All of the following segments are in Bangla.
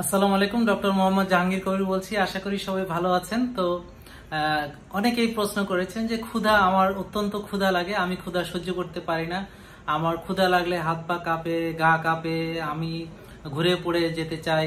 আসসালামু আলাইকুম ডক্টর মোহাম্মদ জাহাঙ্গীর কবির বলছি আশা করি সবাই ভালো আছেন তো অনেকেই প্রশ্ন করেছেন যে ক্ষুধা আমার অত্যন্ত ক্ষুধা লাগে আমি ক্ষুধা সহ্য করতে পারি না আমার ক্ষুধা লাগলে হাত পা কাঁপে গা কাঁপে আমি ঘুরে পড়ে যেতে চাই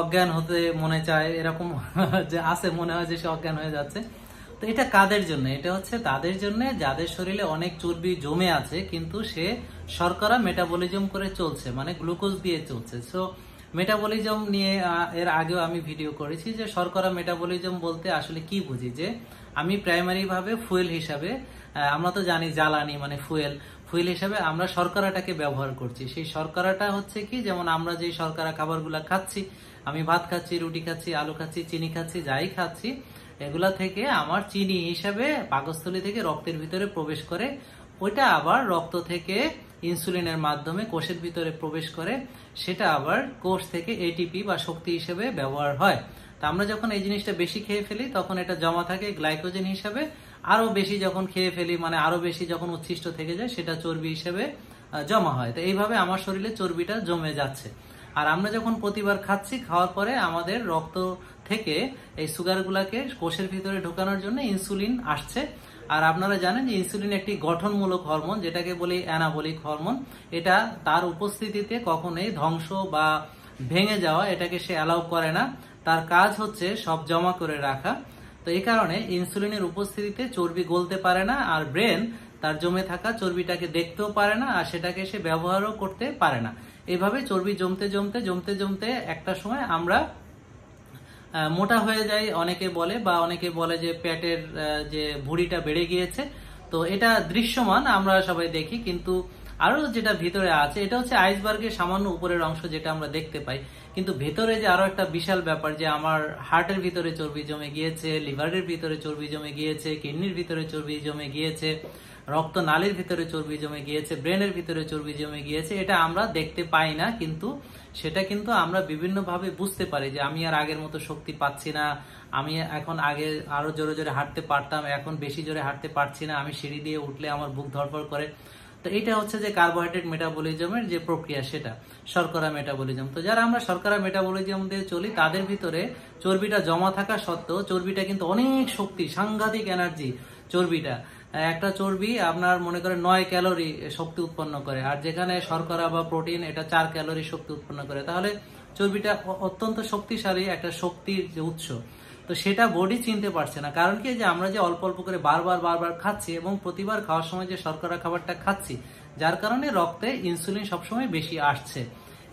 অজ্ঞান হতে মনে চায় এরকম যে আছে মনে হয় যে সে অজ্ঞান হয়ে যাচ্ছে তো এটা কাদের জন্য এটা হচ্ছে তাদের জন্য যাদের শরীরে অনেক চর্বি জমে আছে কিন্তু সে শর্করা মেটাবলিজম করে চলছে মানে গ্লুকোজ দিয়ে চলছে সো মেটাবলিজম নিয়ে এর আগেও আমি ভিডিও করেছি যে শর্করা মেটাবলিজম বলতে আসলে কি বুঝি যে আমি প্রাইমারিভাবে ফুয়েল হিসাবে আমরা তো জানি জ্বালানি মানে ফুয়েল ফুয়েল হিসাবে আমরা শর্করাটাকে ব্যবহার করছি সেই শর্করাটা হচ্ছে কি যেমন আমরা যে শর্করা খাবারগুলো খাচ্ছি আমি ভাত খাচ্ছি রুটি খাচ্ছি আলু খাচ্ছি চিনি খাচ্ছি যাই খাচ্ছি এগুলা থেকে আমার চিনি হিসাবে পাকস্থলী থেকে রক্তের ভিতরে প্রবেশ করে ওইটা আবার রক্ত থেকে ইনসুলিনের মাধ্যমে কোষের ভিতরে প্রবেশ করে সেটা আবার কোষ থেকে এটিপি বা শক্তি হিসেবে ব্যবহার হয় তা আমরা যখন এই জিনিসটা বেশি খেয়ে ফেলি তখন এটা জমা থাকে গ্লাইকোজেন হিসেবে আরও বেশি যখন খেয়ে ফেলি মানে আরও বেশি যখন উচ্ছিষ্ট থেকে যায় সেটা চর্বি হিসেবে জমা হয় তো এইভাবে আমার শরীরে চর্বিটা জমে যাচ্ছে আর আমরা যখন প্রতিবার খাচ্ছি খাওয়ার পরে আমাদের রক্ত থেকে এই সুগারগুলাকে কোষের ভিতরে ঢোকানোর জন্য ইনসুলিন আসছে আর আপনারা জানেন যে ইনসুলিন একটি গঠনমূলক হরমোন যেটাকে বলি অ্যানাবলিক হরমোন এটা তার উপস্থিতিতে কখনোই ধ্বংস বা ভেঙে যাওয়া এটাকে সে অ্যালাউ করে না তার কাজ হচ্ছে সব জমা করে রাখা তো এই কারণে ইনসুলিনের উপস্থিতিতে চর্বি গলতে পারে না আর ব্রেন তার জমে থাকা চর্বিটাকে দেখতেও পারে না আর সেটাকে সে ব্যবহারও করতে পারে না এভাবে চর্বি জমতে জমতে জমতে জমতে একটা সময় আমরা মোটা হয়ে যায় অনেকে বলে বা অনেকে বলে যে পেটের যে ভুড়িটা বেড়ে গিয়েছে তো এটা দৃশ্যমান আমরা সবাই দেখি কিন্তু আরো যেটা ভিতরে আছে এটা হচ্ছে আইসবার্গের সামান্য উপরের অংশ যেটা আমরা দেখতে পাই কিন্তু ভেতরে যে আরো একটা বিশাল ব্যাপার যে আমার হার্টের ভিতরে চর্বি জমে গিয়েছে লিভারের ভিতরে চর্বি জমে গিয়েছে কিডনির ভিতরে চর্বি জমে গিয়েছে রক্ত নালীর ভিতরে চর্বি জমে গিয়েছে ব্রেনের ভিতরে চর্বি জমে গিয়েছে এটা আমরা দেখতে পাই না কিন্তু সেটা কিন্তু আমরা বিভিন্নভাবে বুঝতে পারি যে আমি আর আগের মতো শক্তি পাচ্ছি না আমি এখন আগে আরও জোরে জোরে হাঁটতে পারতাম এখন বেশি জোরে হাঁটতে পারছি না আমি সিঁড়ি দিয়ে উঠলে আমার বুক ধরফর করে তো এটা হচ্ছে যে কার্বোহাইড্রেট মেটাবলিজমের যে প্রক্রিয়া সেটা শর্করা মেটাবলিজম তো যারা আমরা শর্করা মেটাবলিজম দিয়ে চলি তাদের ভিতরে চর্বিটা জমা থাকা সত্ত্বেও চর্বিটা কিন্তু অনেক শক্তি সাংঘাতিক এনার্জি চর্বিটা একটা চর্বি আপনার মনে করে নয় ক্যালোরি শক্তি উৎপন্ন করে আর যেখানে শর্করা বা প্রোটিন এটা চার ক্যালোরি শক্তি উৎপন্ন করে তাহলে চর্বিটা অত্যন্ত শক্তিশালী একটা শক্তির যে উৎস তো সেটা বডি চিনতে পারছে না কারণ কি যে আমরা যে অল্প অল্প করে বারবার বারবার খাচ্ছি এবং প্রতিবার খাওয়ার সময় যে শর্করা খাবারটা খাচ্ছি যার কারণে রক্তে ইনসুলিন সবসময় বেশি আসছে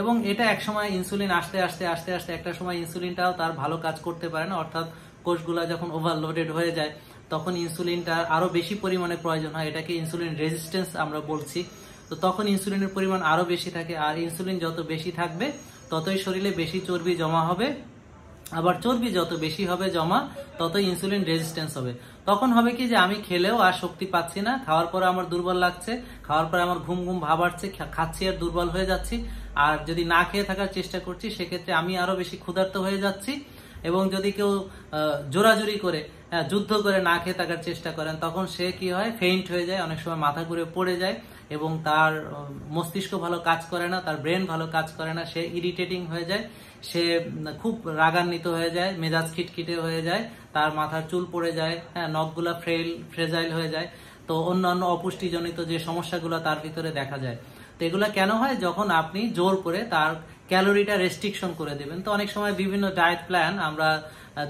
এবং এটা একসময় ইনসুলিন আসতে আসতে আসতে আসতে একটা সময় ইনসুলিনটাও তার ভালো কাজ করতে পারে না অর্থাৎ কোষগুলা যখন ওভারলোডেড হয়ে যায় তখন ইনসুলিনটা আরও বেশি পরিমাণে প্রয়োজন হয় এটাকে ইনসুলিন রেজিস্ট্যান্স আমরা বলছি তো তখন ইনসুলিনের পরিমাণ আরও বেশি থাকে আর ইনসুলিন যত বেশি থাকবে ততই শরীরে বেশি চর্বি জমা হবে আবার চর্বি যত বেশি হবে জমা তত ইনসুলিন রেজিস্ট্যান্স হবে তখন হবে কি যে আমি খেলেও আর শক্তি পাচ্ছি না খাওয়ার পরে আমার দুর্বল লাগছে খাওয়ার পরে আমার ঘুম ঘুম ভাব আসছে খাচ্ছি আর দুর্বল হয়ে যাচ্ছি আর যদি না খেয়ে থাকার চেষ্টা করছি সেক্ষেত্রে আমি আরও বেশি ক্ষুধার্ত হয়ে যাচ্ছি এবং যদি কেউ জোরাজুরি করে হ্যাঁ যুদ্ধ করে না খেয়ে থাকার চেষ্টা করেন তখন সে কি হয় ফেইন্ট হয়ে যায় অনেক সময় মাথা ঘুরে পড়ে যায় এবং তার মস্তিষ্ক ভালো কাজ করে না তার ব্রেন ভালো কাজ করে না সে ইরিটেটিং হয়ে যায় সে খুব রাগান্বিত হয়ে যায় মেজাজ খিটখিটে হয়ে যায় তার মাথার চুল পড়ে যায় হ্যাঁ নখগুলা ফ্রেল ফ্রেজাইল হয়ে যায় তো অন্যান্য অপুষ্টিজনিত যে সমস্যাগুলো তার ভিতরে দেখা যায় তো এগুলো কেন হয় যখন আপনি জোর করে তার ক্যালোরিটা রেস্ট্রিকশন করে দেবেন তো অনেক সময় বিভিন্ন ডায়েট প্ল্যান আমরা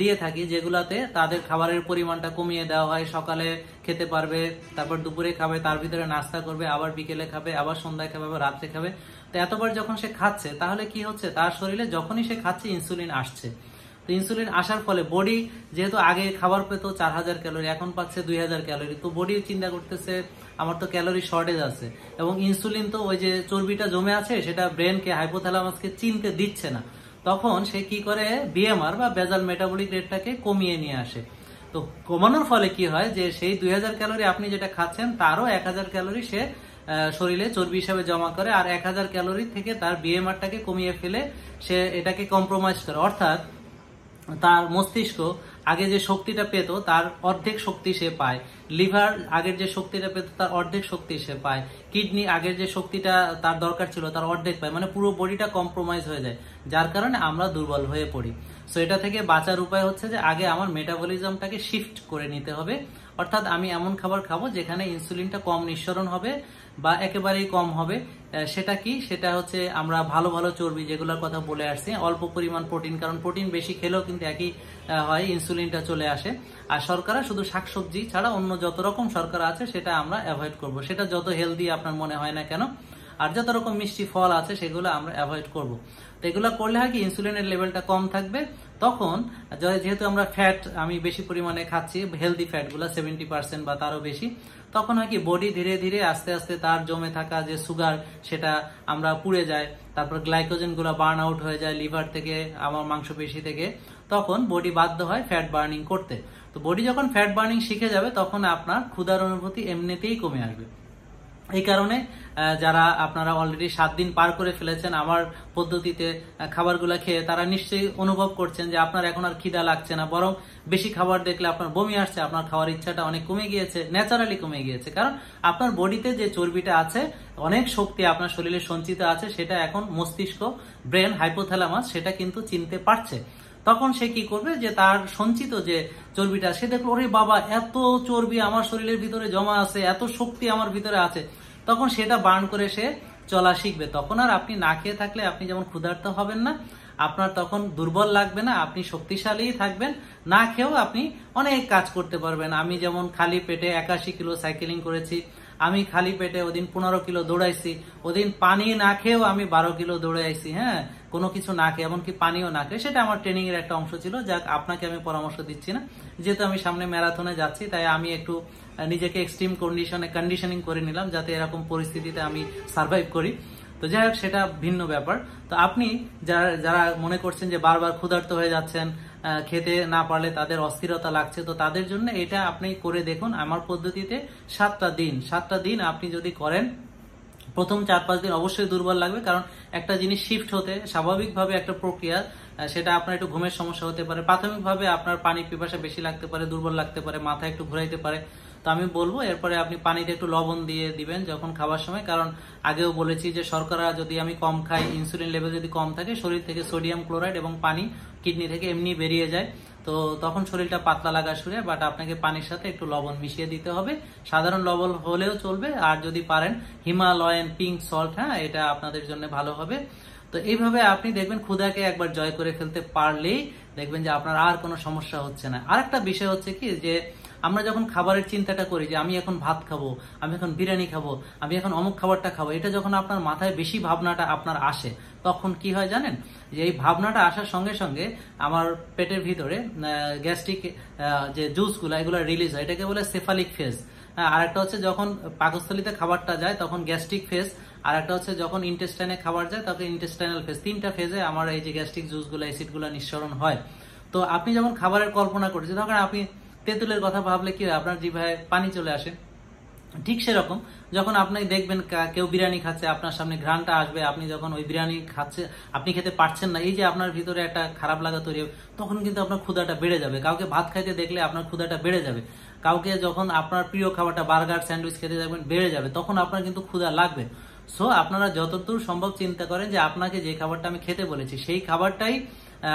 দিয়ে থাকি যেগুলাতে তাদের খাবারের পরিমাণটা কমিয়ে দেওয়া হয় সকালে খেতে পারবে তারপর দুপুরে খাবে তার ভিতরে নাস্তা করবে আবার বিকেলে খাবে আবার সন্ধ্যায় খাবে আবার রাত্রে খাবে তো এতবার যখন সে খাচ্ছে তাহলে কি হচ্ছে তার শরীরে যখনই সে খাচ্ছে ইনসুলিন আসছে তো ইনসুলিন আসার ফলে বডি যেহেতু আগে খাবার পেত চার হাজার ক্যালোরি এখন পাচ্ছে দুই হাজার ক্যালোরি তো বডি চিন্তা করতেছে আমার তো ক্যালোরি শর্টেজ আছে এবং ইনসুলিন তো ওই যে চর্বিটা জমে আছে সেটা ব্রেনকে হাইপোথ্যালামাসকে চিনতে দিচ্ছে না তখন সে কি করে বিএমআর বা বেজাল মেটাবলিক রেটটাকে কমিয়ে নিয়ে আসে তো কমানোর ফলে কি হয় যে সেই দুই ক্যালোরি আপনি যেটা খাচ্ছেন তারও এক ক্যালোরি সে শরীরে চর্বি হিসাবে জমা করে আর এক ক্যালোরি থেকে তার বিএমআরটাকে কমিয়ে ফেলে সে এটাকে কম্প্রোমাইজ করে অর্থাৎ তার মস্তিষ্ক আগে যে শক্তিটা পেত তার অর্ধেক শক্তি সে পায় লিভার আগের যে শক্তিটা পেত তার অর্ধেক শক্তি সে পায় কিডনি আগের যে শক্তিটা তার দরকার ছিল তার অর্ধেক পায় মানে পুরো বডিটা কম্প্রোমাইজ হয়ে যায় যার কারণে আমরা দুর্বল হয়ে পড়ি সো এটা থেকে বাঁচার উপায় হচ্ছে যে আগে আমার মেটাবলিজমটাকে শিফট করে নিতে হবে অর্থাৎ আমি এমন খাবার খাবো যেখানে ইনসুলিনটা কম নিঃসরণ হবে বা একেবারেই কম হবে সেটা কি সেটা হচ্ছে আমরা ভালো ভালো চর্বি যেগুলোর কথা বলে আসছি অল্প পরিমাণ প্রোটিন কারণ প্রোটিন বেশি খেলেও কিন্তু একই হয় ইনসুলিনটা চলে আসে আর সরকারা শুধু শাকসবজি ছাড়া অন্য যত রকম সরকার আছে সেটা আমরা অ্যাভয়েড করব সেটা যত হেলদি আপনার মনে হয় না কেন আর যত রকম মিষ্টি ফল আছে সেগুলো আমরা অ্যাভয়েড করব তো এগুলো করলে হয় কি ইনসুলিনের লেভেলটা কম থাকবে তখন যেহেতু আমরা ফ্যাট আমি বেশি পরিমাণে খাচ্ছি হেলদি ফ্যাটগুলো সেভেন্টি পার্সেন্ট বা তারও বেশি তখন হয় কি বডি ধীরে ধীরে আস্তে আস্তে তার জমে থাকা যে সুগার সেটা আমরা পুড়ে যায় তারপর গ্লাইকোজেনগুলো বার্ন আউট হয়ে যায় লিভার থেকে আমার মাংসপেশি থেকে তখন বডি বাধ্য হয় ফ্যাট বার্নিং করতে তো বডি যখন ফ্যাট বার্নিং শিখে যাবে তখন আপনার ক্ষুধার অনুভূতি এমনিতেই কমে আসবে এই কারণে যারা আপনারা অলরেডি সাত দিন পার করে ফেলেছেন আমার পদ্ধতিতে খাবারগুলো খেয়ে তারা নিশ্চয়ই অনুভব করছেন যে আপনার এখন আর খিদা লাগছে না বরং বেশি খাবার দেখলে আপনার বমি আসছে আপনার খাওয়ার ইচ্ছাটা অনেক কমে গিয়েছে ন্যাচারালি কমে গিয়েছে কারণ আপনার বডিতে যে চর্বিটা আছে অনেক শক্তি আপনার শরীরে সঞ্চিত আছে সেটা এখন মস্তিষ্ক ব্রেন হাইপোথ্যালামাস সেটা কিন্তু চিনতে পারছে তখন সে কি করবে যে তার সঞ্চিত যে চর্বিটা সে দেখলো ওরে বাবা এত চর্বি আমার শরীরের ভিতরে জমা আছে এত শক্তি আমার ভিতরে আছে তখন সেটা বার্ন করে সে চলা শিখবে তখন আর আপনি না খেয়ে থাকলে আপনি যেমন ক্ষুধার্ত হবেন না আপনার তখন দুর্বল লাগবে না আপনি শক্তিশালী থাকবেন না খেয়েও আপনি অনেক কাজ করতে পারবেন আমি যেমন খালি পেটে একাশি কিলো সাইকেলিং করেছি আমি খালি পেটে ওদিন পনেরো কিলো দৌড়াইছি ওদিন পানি না খেয়েও আমি বারো কিলো দৌড়ে আইছি হ্যাঁ কোনো কিছু না খেয়ে এমনকি পানিও না খেয়ে সেটা আমার ট্রেনিং এর একটা অংশ ছিল যাক আপনাকে আমি পরামর্শ দিচ্ছি না যেহেতু আমি সামনে ম্যারাথনে যাচ্ছি তাই আমি একটু নিজেকে এক্সট্রিম কন্ডিশনে কন্ডিশনিং করে নিলাম যাতে এরকম পরিস্থিতিতে আমি সার্ভাইভ করি তো যাই হোক সেটা ভিন্ন ব্যাপার তো আপনি যারা যারা মনে করছেন যে বারবার ক্ষুধার্ত হয়ে যাচ্ছেন খেতে না পারলে তাদের অস্থিরতা লাগছে তো তাদের জন্য এটা আপনি করে দেখুন আমার পদ্ধতিতে সাতটা দিন সাতটা দিন আপনি যদি করেন প্রথম চার পাঁচ দিন অবশ্যই দুর্বল লাগবে কারণ একটা জিনিস শিফট হতে স্বাভাবিকভাবে একটা প্রক্রিয়া সেটা আপনার একটু ঘুমের সমস্যা হতে পারে প্রাথমিকভাবে আপনার পানি পিপাসা বেশি লাগতে পারে দুর্বল লাগতে পারে মাথা একটু ঘুরাইতে পারে তো আমি বলবো এরপরে আপনি পানিতে একটু লবণ দিয়ে দিবেন যখন খাবার সময় কারণ আগেও বলেছি যে শর্করা যদি আমি কম খাই ইনসুলিন লেভেল যদি কম থাকে শরীর থেকে সোডিয়াম ক্লোরাইড এবং পানি কিডনি থেকে এমনি বেরিয়ে যায় তো তখন শরীরটা পাতলা লাগা শুরু বাট আপনাকে পানির সাথে একটু লবণ মিশিয়ে দিতে হবে সাধারণ লবণ হলেও চলবে আর যদি পারেন হিমালয়ান পিঙ্ক সল্ট হ্যাঁ এটা আপনাদের জন্য ভালো হবে তো এইভাবে আপনি দেখবেন ক্ষুদাকে একবার জয় করে ফেলতে পারলেই দেখবেন যে আপনার আর কোনো সমস্যা হচ্ছে না আর একটা বিষয় হচ্ছে কি যে আমরা যখন খাবারের চিন্তাটা করি যে আমি এখন ভাত খাবো আমি এখন বিরিয়ানি খাবো আমি এখন অমুক খাবারটা খাবো এটা যখন আপনার মাথায় বেশি ভাবনাটা আপনার আসে তখন কি হয় জানেন যে এই ভাবনাটা আসার সঙ্গে সঙ্গে আমার পেটের ভিতরে গ্যাস্ট্রিক যে জুসগুলো এগুলো রিলিজ হয় এটাকে বলে সেফালিক হ্যাঁ, ফেজ আর একটা হচ্ছে যখন পাকস্থলিতে খাবারটা যায় তখন গ্যাস্ট্রিক ফেজ আর একটা হচ্ছে যখন ইন্টেস্টাইনে খাবার যায় তখন ইন্টেস্টাইনাল ফেজ তিনটা ফেজে আমার এই যে গ্যাস্ট্রিক জুসগুলো অ্যাসিডগুলো নিঃসরণ হয় তো আপনি যখন খাবারের কল্পনা করছেন তখন আপনি তেঁতুলের কথা ভাবলে কি আপনার জিভায় পানি চলে আসে ঠিক সেরকম যখন আপনি দেখবেন কেউ বিরিয়ানি খাচ্ছে আপনার সামনে ঘ্রাণটা আসবে আপনি যখন ওই বিরিয়ানি খাচ্ছে আপনি খেতে পারছেন না এই যে আপনার ভিতরে একটা খারাপ লাগা তৈরি হবে তখন কিন্তু আপনার ক্ষুদাটা বেড়ে যাবে কাউকে ভাত খাইতে দেখলে আপনার ক্ষুদাটা বেড়ে যাবে কাউকে যখন আপনার প্রিয় খাবারটা বার্গার স্যান্ডউইচ খেতে যাবেন বেড়ে যাবে তখন আপনার কিন্তু ক্ষুদা লাগবে সো আপনারা যতদূর সম্ভব চিন্তা করেন যে আপনাকে যে খাবারটা আমি খেতে বলেছি সেই খাবারটাই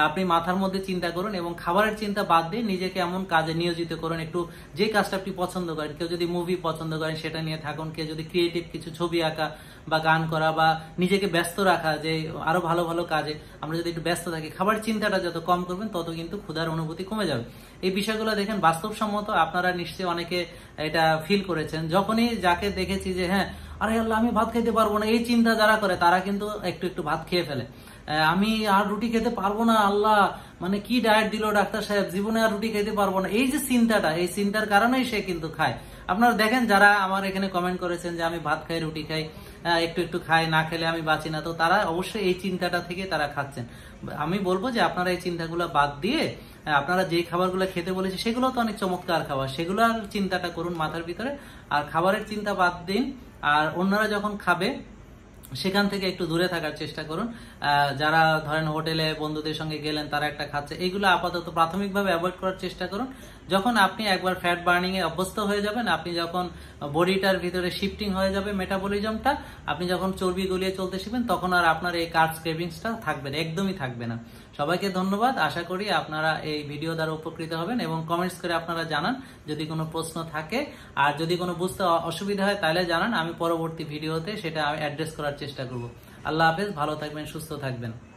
আপনি মাথার মধ্যে চিন্তা করুন এবং খাবারের চিন্তা বাদ দিয়ে নিজেকে এমন কাজে নিয়োজিত করুন একটু যে কাজটা আপনি পছন্দ করেন কেউ যদি মুভি পছন্দ করেন সেটা নিয়ে থাকুন কেউ যদি ক্রিয়েটিভ কিছু ছবি আঁকা বা গান করা বা নিজেকে ব্যস্ত রাখা যে আরো ভালো ভালো কাজে আমরা যদি একটু ব্যস্ত থাকি খাবার চিন্তাটা যত কম করবেন তত কিন্তু ক্ষুধার অনুভূতি কমে যাবে এই বিষয়গুলো দেখেন বাস্তবসম্মত আপনারা নিশ্চয়ই অনেকে এটা ফিল করেছেন যখনই যাকে দেখেছি যে হ্যাঁ আরে আল্লাহ আমি ভাত খেতে পারবো না এই চিন্তা যারা করে তারা কিন্তু একটু একটু ভাত খেয়ে ফেলে আমি আর রুটি খেতে পারবো না আল্লাহ মানে কি ডায়েট দিল ডাক্তার সাহেব জীবনে আর রুটি খেতে পারবো না এই যে চিন্তাটা এই চিন্তার কারণেই সে কিন্তু খায় আপনারা দেখেন যারা আমার এখানে কমেন্ট করেছেন যে আমি ভাত খাই রুটি খাই একটু একটু খাই না খেলে আমি বাঁচি না তো তারা অবশ্যই এই চিন্তাটা থেকে তারা খাচ্ছেন আমি বলবো যে আপনারা এই চিন্তাগুলো বাদ দিয়ে আপনারা যে খাবারগুলো খেতে বলেছে সেগুলো তো অনেক চমৎকার খাবার সেগুলোর চিন্তাটা করুন মাথার ভিতরে আর খাবারের চিন্তা বাদ দিন আর অন্যরা যখন খাবে সেখান থেকে একটু দূরে থাকার চেষ্টা করুন যারা ধরেন হোটেলে বন্ধুদের সঙ্গে গেলেন তারা একটা খাচ্ছে এইগুলো আপাতত প্রাথমিকভাবে অ্যাভয়েড করার চেষ্টা করুন যখন আপনি একবার ফ্যাট বার্নিংয়ে অভ্যস্ত হয়ে যাবেন আপনি যখন বডিটার ভিতরে শিফটিং হয়ে যাবে মেটাবলিজমটা আপনি যখন চর্বি গলিয়ে চলতে শিখবেন তখন আর আপনার এই কার্স ক্রেভিংসটা থাকবে না একদমই থাকবে না সবাইকে ধন্যবাদ আশা করি আপনারা এই ভিডিও দ্বারা উপকৃত হবেন এবং কমেন্টস করে আপনারা জানান যদি কোনো প্রশ্ন থাকে আর যদি কোনো বুঝতে অসুবিধা হয় তাহলে জানান আমি পরবর্তী ভিডিওতে সেটা অ্যাড্রেস করার চেষ্টা করব আল্লাহ হাফেজ ভালো থাকবেন সুস্থ থাকবেন